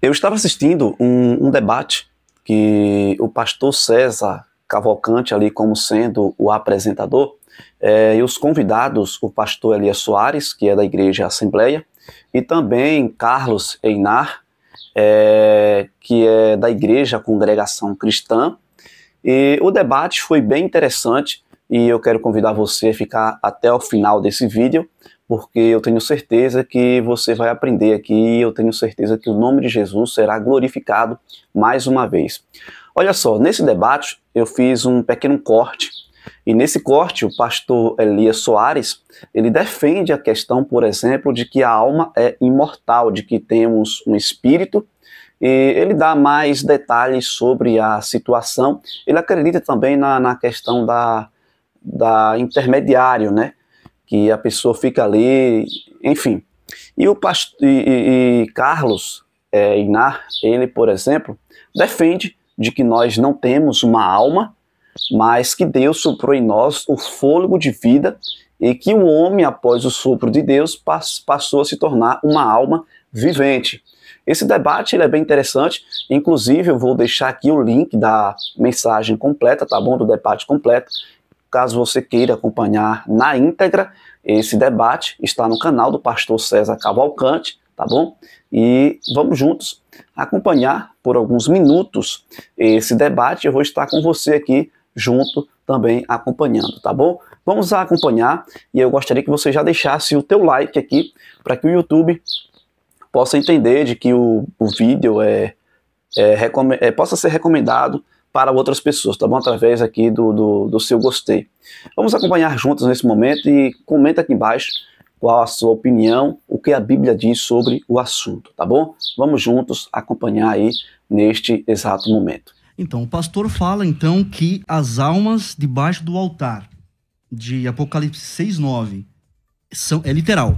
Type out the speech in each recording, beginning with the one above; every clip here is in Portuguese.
Eu estava assistindo um, um debate que o pastor César Cavalcante, ali como sendo o apresentador, é, e os convidados, o pastor Elias Soares, que é da Igreja Assembleia, e também Carlos Einar, é, que é da Igreja Congregação Cristã. E o debate foi bem interessante e eu quero convidar você a ficar até o final desse vídeo porque eu tenho certeza que você vai aprender aqui, eu tenho certeza que o nome de Jesus será glorificado mais uma vez. Olha só, nesse debate eu fiz um pequeno corte e nesse corte, o pastor Elias Soares, ele defende a questão, por exemplo, de que a alma é imortal, de que temos um espírito, e ele dá mais detalhes sobre a situação. Ele acredita também na, na questão da, da intermediário, né? que a pessoa fica ali, enfim. E o pastor e, e, e Carlos é, Inar, ele, por exemplo, defende de que nós não temos uma alma, mas que Deus soprou em nós o fôlego de vida e que o homem, após o sopro de Deus, pass passou a se tornar uma alma vivente. Esse debate ele é bem interessante, inclusive eu vou deixar aqui o link da mensagem completa, tá bom? Do debate completo, Caso você queira acompanhar na íntegra esse debate, está no canal do pastor César Cavalcante, tá bom? E vamos juntos acompanhar por alguns minutos esse debate. Eu vou estar com você aqui junto também acompanhando, tá bom? Vamos acompanhar e eu gostaria que você já deixasse o teu like aqui para que o YouTube possa entender de que o, o vídeo é, é, é possa ser recomendado para outras pessoas, tá bom? Através aqui do, do, do seu gostei. Vamos acompanhar juntos nesse momento e comenta aqui embaixo qual a sua opinião, o que a Bíblia diz sobre o assunto, tá bom? Vamos juntos acompanhar aí neste exato momento. Então, o pastor fala então que as almas debaixo do altar de Apocalipse 6:9 são é literal.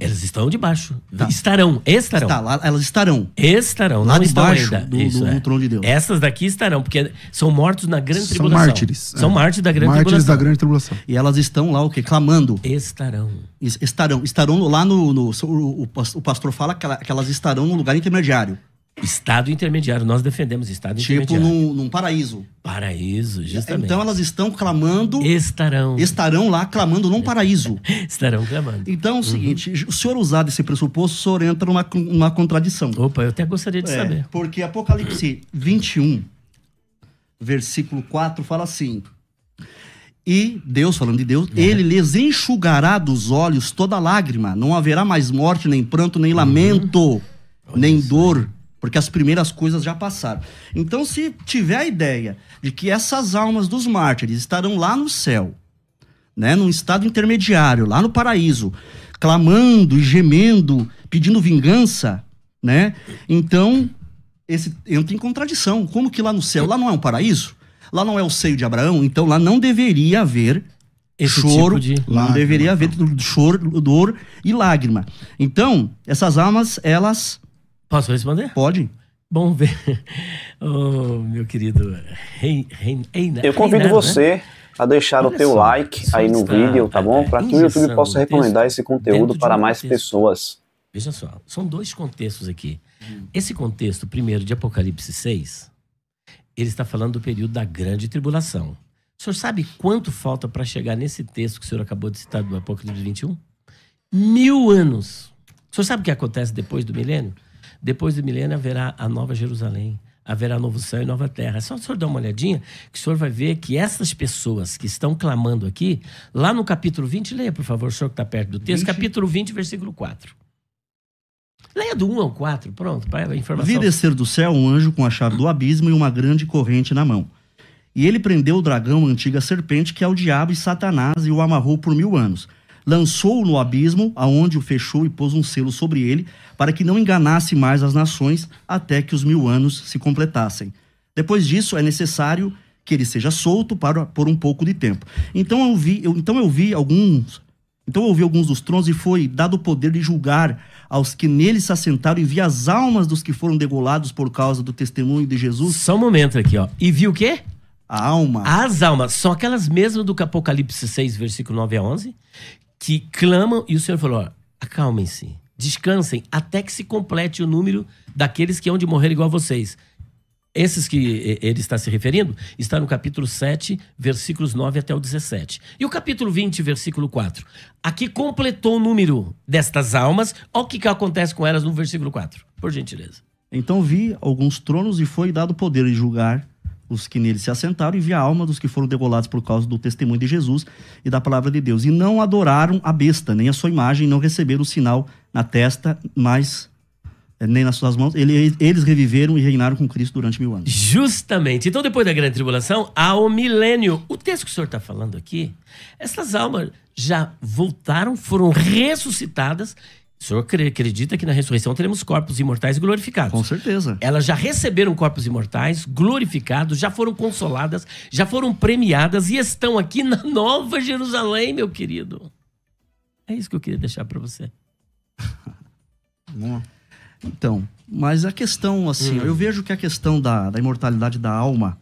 Elas estão debaixo. Tá. Estarão. Estarão. Está, lá, elas estarão. Estarão. Lá não estão ainda. Do, Isso, do, é. do trono de Deus. Essas daqui estarão, porque são mortos na grande são tribulação. É. São mártires. São é. mártires da grande mártires tribulação. da grande tribulação. E elas estão lá o quê? Clamando. Estarão. Estarão. Estarão lá no... no o, o pastor fala que elas estarão no lugar intermediário. Estado intermediário, nós defendemos Estado tipo intermediário. Tipo num, num, paraíso. Paraíso, justamente. Então elas estão clamando. Estarão. Estarão lá clamando num paraíso. estarão clamando. Então é o uhum. seguinte: o senhor usar desse pressuposto, o senhor entra numa, numa contradição. Opa, eu até gostaria de é, saber. Porque Apocalipse 21, versículo 4, fala assim. E Deus, falando de Deus, é. ele lhes enxugará dos olhos toda lágrima, não haverá mais morte, nem pranto, nem uhum. lamento, Olha nem isso. dor porque as primeiras coisas já passaram. Então, se tiver a ideia de que essas almas dos mártires estarão lá no céu, né, num estado intermediário, lá no paraíso, clamando e gemendo, pedindo vingança, né? Então, esse entra em contradição. Como que lá no céu, lá não é um paraíso? Lá não é o seio de Abraão, então lá não deveria haver esse tipo choro, tipo de... não deveria haver choro, então. dor e lágrima. Então, essas almas, elas Posso responder? Pode. Bom ver. Oh, meu querido Rein, Rein, Rein, Eu convido você né? a deixar Olha o teu só, like aí no vídeo, tá bom? Para que o YouTube possa recomendar esse conteúdo para um mais contexto. pessoas. Veja só, são dois contextos aqui. Hum. Esse contexto, primeiro, de Apocalipse 6, ele está falando do período da grande tribulação. O senhor sabe quanto falta para chegar nesse texto que o senhor acabou de citar do Apocalipse 21? Mil anos. O senhor sabe o que acontece depois do milênio? Depois do milênio haverá a nova Jerusalém, haverá novo céu e nova terra. só o senhor dar uma olhadinha, que o senhor vai ver que essas pessoas que estão clamando aqui, lá no capítulo 20, leia, por favor, o senhor que está perto do texto, 20. capítulo 20, versículo 4. Leia do 1 ao 4, pronto, para a informação. Vi descer do céu um anjo com a chave do abismo e uma grande corrente na mão. E ele prendeu o dragão, a antiga serpente, que é o diabo e Satanás, e o amarrou por mil anos lançou-o no abismo, aonde o fechou e pôs um selo sobre ele, para que não enganasse mais as nações até que os mil anos se completassem. Depois disso, é necessário que ele seja solto para, por um pouco de tempo. Então eu vi, eu, então eu vi alguns. Então eu vi alguns dos tronos e foi dado o poder de julgar aos que nele se assentaram e vi as almas dos que foram degolados por causa do testemunho de Jesus. Só um momento aqui, ó. E viu o quê? A alma. As almas, são aquelas mesmas do Apocalipse 6, versículo 9 a 11, que clamam e o Senhor falou: acalmem-se, descansem até que se complete o número daqueles que hão de morrer igual a vocês. Esses que ele está se referindo está no capítulo 7, versículos 9 até o 17. E o capítulo 20, versículo 4. Aqui completou o número destas almas. Olha o que, que acontece com elas no versículo 4, por gentileza. Então vi alguns tronos e foi dado poder de julgar os que nele se assentaram e via a alma dos que foram degolados por causa do testemunho de Jesus e da palavra de Deus. E não adoraram a besta, nem a sua imagem, não receberam o sinal na testa, mas eh, nem nas suas mãos. eles reviveram e reinaram com Cristo durante mil anos. Justamente. Então, depois da grande tribulação, há o milênio. O texto que o senhor está falando aqui, essas almas já voltaram, foram ressuscitadas o senhor acredita que na ressurreição teremos corpos imortais glorificados? Com certeza. Elas já receberam corpos imortais glorificados, já foram consoladas, já foram premiadas e estão aqui na Nova Jerusalém, meu querido. É isso que eu queria deixar para você. então, mas a questão, assim, hum. eu vejo que a questão da, da imortalidade da alma,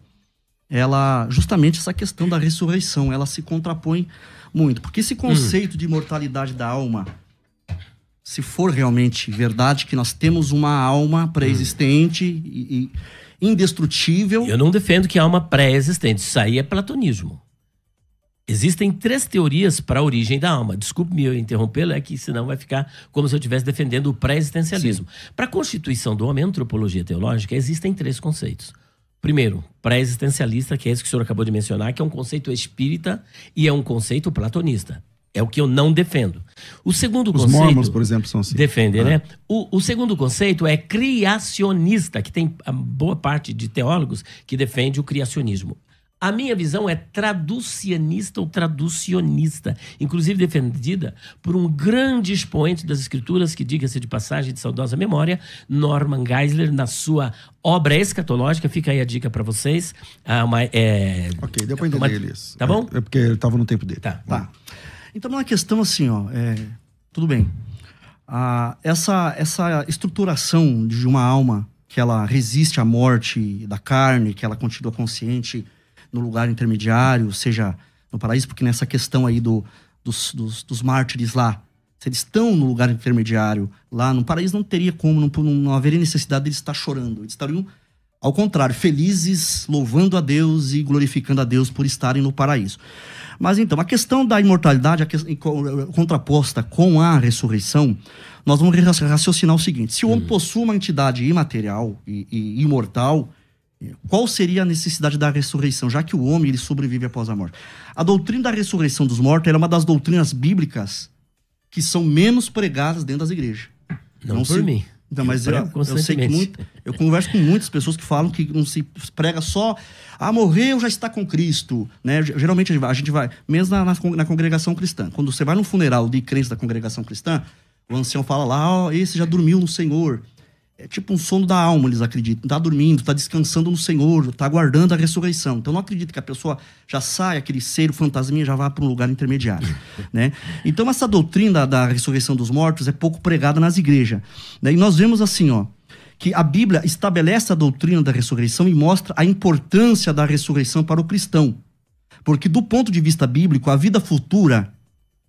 ela, justamente essa questão da ressurreição, ela se contrapõe muito. Porque esse hum. conceito hum. de imortalidade da alma se for realmente verdade que nós temos uma alma pré-existente hum. e, e, indestrutível. Eu não defendo que a alma pré-existente, isso aí é platonismo. Existem três teorias para a origem da alma. Desculpe-me eu interrompê-lo, é que senão vai ficar como se eu estivesse defendendo o pré-existencialismo. Para a constituição do homem, antropologia teológica, existem três conceitos. Primeiro, pré-existencialista, que é esse que o senhor acabou de mencionar, que é um conceito espírita e é um conceito platonista. É o que eu não defendo. O segundo Os conceito. Os mormons, por exemplo, são assim. Defendem, ah. né? O, o, segundo conceito é criacionista, que tem boa parte de teólogos que defende o criacionismo. A minha visão é traducianista ou traducionista, inclusive defendida por um grande expoente das escrituras, que diga-se de passagem de saudosa memória, Norman Geisler, na sua obra escatológica. Fica aí a dica para vocês. Ah, uma, é... Ok, deu para entender, uma... Elias. Tá bom? É, é porque ele estava no tempo dele. Tá. tá. Então, é uma questão assim, ó, é, tudo bem. Ah, essa, essa estruturação de uma alma que ela resiste à morte da carne, que ela continua consciente no lugar intermediário, seja no paraíso, porque nessa questão aí do, dos, dos, dos mártires lá, se eles estão no lugar intermediário, lá no paraíso, não teria como, não, não haveria necessidade de eles estar chorando. Eles estariam ao contrário, felizes, louvando a Deus e glorificando a Deus por estarem no paraíso. Mas então, a questão da imortalidade, contraposta com a ressurreição, nós vamos raciocinar o seguinte: se o homem hum. possui uma entidade imaterial e, e imortal, qual seria a necessidade da ressurreição, já que o homem ele sobrevive após a morte? A doutrina da ressurreição dos mortos é uma das doutrinas bíblicas que são menos pregadas dentro das igrejas. Não, não por se, mim então mas eu, eu sei que muito, eu converso com muitas pessoas que falam que não se prega só ah, morreu já está com Cristo, né? Geralmente a gente vai, mesmo na, na, na congregação cristã, quando você vai num funeral de crente da congregação cristã, o ancião fala lá, ó, oh, esse já dormiu no Senhor, é tipo um sono da alma, eles acreditam. Está dormindo, está descansando no Senhor, está aguardando a ressurreição. Então não acredito que a pessoa já saia, aquele ser, fantasminha, já vá para um lugar intermediário. né? Então essa doutrina da ressurreição dos mortos é pouco pregada nas igrejas. Né? E nós vemos assim, ó, que a Bíblia estabelece a doutrina da ressurreição e mostra a importância da ressurreição para o cristão. Porque do ponto de vista bíblico, a vida futura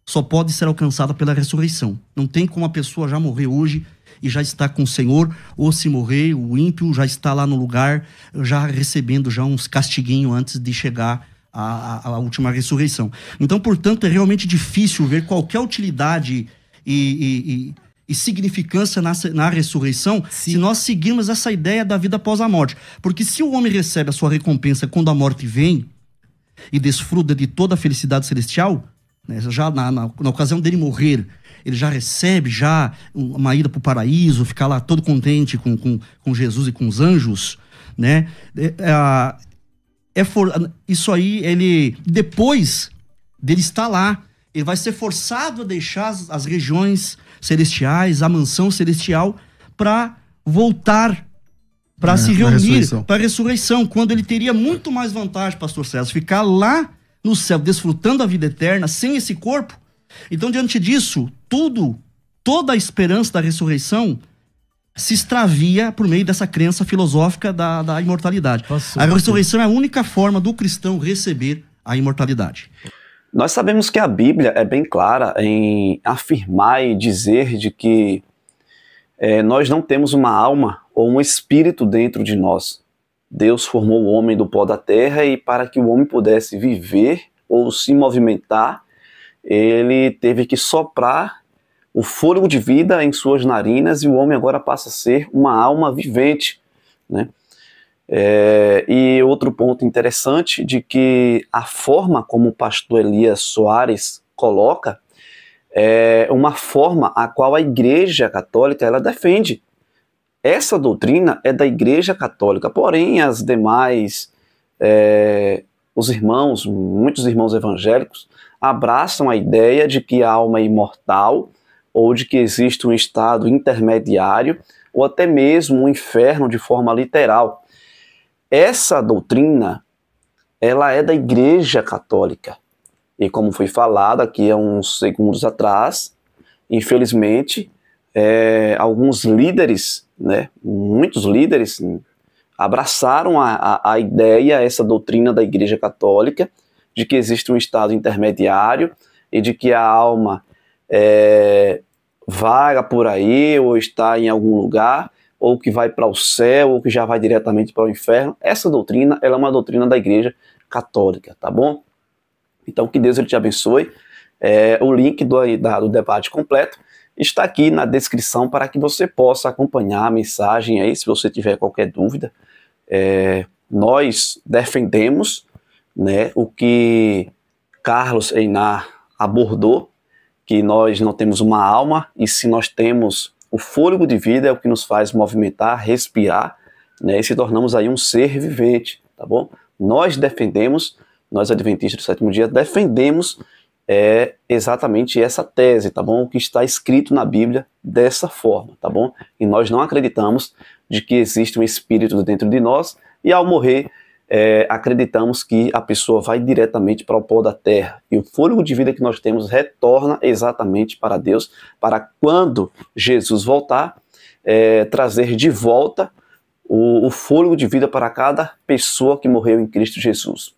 só pode ser alcançada pela ressurreição. Não tem como a pessoa já morrer hoje e já está com o Senhor, ou se morrer, o ímpio já está lá no lugar, já recebendo já uns castiguinhos antes de chegar à, à última ressurreição. Então, portanto, é realmente difícil ver qualquer utilidade e, e, e e significância na, na ressurreição Sim. se nós seguirmos essa ideia da vida após a morte. Porque se o homem recebe a sua recompensa quando a morte vem e desfruta de toda a felicidade celestial, né? Já na, na, na, ocasião dele morrer, ele já recebe já uma ida para o paraíso, ficar lá todo contente com, com, com Jesus e com os anjos. Né? É, é, é for, isso aí, ele depois dele estar lá, ele vai ser forçado a deixar as, as regiões celestiais, a mansão celestial, para voltar para é, se reunir para a ressurreição, quando ele teria muito mais vantagem, pastor César, ficar lá no céu, desfrutando a vida eterna sem esse corpo. Então, diante disso, tudo, toda a esperança da ressurreição se extravia por meio dessa crença filosófica da, da imortalidade. Passou, a ressurreição é a única forma do cristão receber a imortalidade. Nós sabemos que a Bíblia é bem clara em afirmar e dizer de que é, nós não temos uma alma ou um espírito dentro de nós. Deus formou o homem do pó da terra e para que o homem pudesse viver ou se movimentar, ele teve que soprar o fôlego de vida em suas narinas e o homem agora passa a ser uma alma vivente. Né? É, e outro ponto interessante de que a forma como o pastor Elias Soares coloca é uma forma a qual a Igreja Católica ela defende essa doutrina é da Igreja Católica, porém as demais, é, os irmãos, muitos irmãos evangélicos, abraçam a ideia de que a alma é imortal ou de que existe um estado intermediário ou até mesmo um inferno de forma literal. Essa doutrina, ela é da Igreja Católica. E como foi falado aqui há uns segundos atrás, infelizmente, é, alguns líderes né? Muitos líderes abraçaram a, a, a ideia, essa doutrina da Igreja Católica, de que existe um estado intermediário e de que a alma é, vaga por aí ou está em algum lugar ou que vai para o céu ou que já vai diretamente para o inferno. Essa doutrina ela é uma doutrina da Igreja Católica, tá bom? Então que Deus ele te abençoe. É, o link do, da, do debate completo está aqui na descrição para que você possa acompanhar a mensagem aí, se você tiver qualquer dúvida. É, nós defendemos né, o que Carlos Einar abordou, que nós não temos uma alma, e se nós temos o fôlego de vida, é o que nos faz movimentar, respirar, né, e se tornamos aí um ser vivente, tá bom? Nós defendemos, nós adventistas do sétimo dia, defendemos é exatamente essa tese, tá bom? O que está escrito na Bíblia dessa forma, tá bom? E nós não acreditamos de que existe um espírito dentro de nós e ao morrer é, acreditamos que a pessoa vai diretamente para o pó da terra e o fôlego de vida que nós temos retorna exatamente para Deus, para quando Jesus voltar, é, trazer de volta o, o fôlego de vida para cada pessoa que morreu em Cristo Jesus.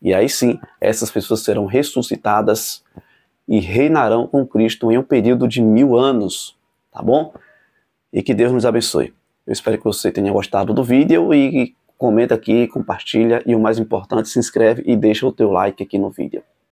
E aí sim, essas pessoas serão ressuscitadas e reinarão com Cristo em um período de mil anos, tá bom? E que Deus nos abençoe. Eu espero que você tenha gostado do vídeo e comenta aqui, compartilha e o mais importante, se inscreve e deixa o teu like aqui no vídeo.